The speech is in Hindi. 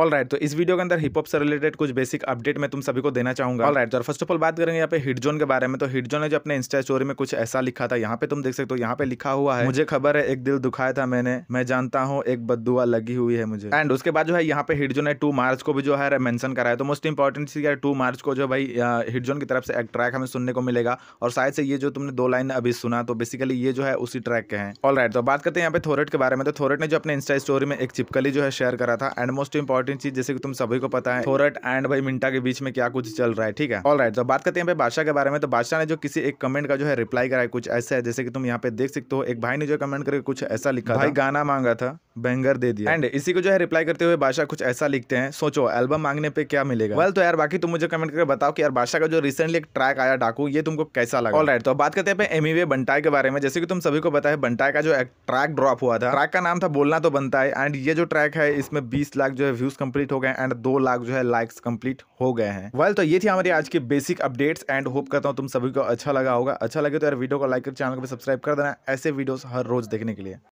ऑल राइट तो इस वीडियो के अंदर हिप हॉप से रिलेटेड कुछ बेसिक अपडेट मैं तुम सभी को देना चाहूंगा ऑल राइट तो फर्स्ट ऑफ ऑल बात करेंगे यहाँ पे जोन के बारे में तो जोन ने जो अपने इंस्टा स्टोरी में कुछ ऐसा लिखा था यहाँ पे तुम देख सकते हो यहाँ पे लिखा हुआ है मुझे खबर है एक दिल दुखाया था मैंने मैं जानता हूँ एक बदुआ लगी हुई है मुझे एंड उसके बाद जो है यहाँ पे जोन ने टू मार्च को भी जो है मैंशन कराया तो मोस्ट इंपॉर्टेंट चीज टू मार्च को जो भाई हिट जोन की तरफ से एक ट्रैक हमें सुनने को मिलेगा और शायद से ये जो तुमने दो लाइन अभी सुना तो बेसिकली ये जो है उसी ट्रैक के हैं ऑल राइट तो बात करते हैं यहाँ पे थोरेट के बारे में तो थोरेट ने जो अपने इंस्टा स्टोरी में एक चिपकली जो है शेयर करा था एंड मोस्ट इंपॉर्टेंट इंपॉर्टेंट चीज जैसे कि तुम सभी को पता है थोरट एंड भाई मिंटा के बीच में क्या कुछ चल रहा है ठीक है ऑल राइट तो बात करते हैं भाई बादशाह के बारे में तो बादशाह ने जो किसी एक कमेंट का जो है रिप्लाई करा है कुछ ऐसा है जैसे कि तुम यहाँ पे देख सकते हो एक भाई ने जो कमेंट करके कुछ ऐसा लिखा भाई गाना मांगा था बैंगर दे दिया एंड इसी को जो है रिप्लाई करते हुए बादशाह कुछ ऐसा लिखते हैं सोचो एल्बम मांगने पे क्या मिलेगा वेल well, तो यार बाकी तुम मुझे कमेंट करके बताओ कि यार बादशाह का जो रिसेंटली एक ट्रैक आया डाकू ये तुमको कैसा लगा ऑलराइट right, तो बात करते हैं एमी वे बंटाई के बारे में जैसे कि तुम सभी को बताए है बंटाई का जो एक ट्रैक ड्रॉप हुआ था ट्रैक का नाम था बोलना तो बनता है एंड ये जो ट्रैक है इसमें बीस लाख जो है व्यूज कम्प्लीट हो गए एंड दो लाख जो है लाइक्स कंप्लीट हो गए हैं वेल तो ये थी हमारी आज की बेसिक अपडेट्स एंड होप करता हूँ तुम सभी को अच्छा लगा होगा अच्छा लगे तो यार वीडियो को लाइक कर चैनल को सब्सक्राइब कर देना ऐसे वीडियो हर रोज देखने के लिए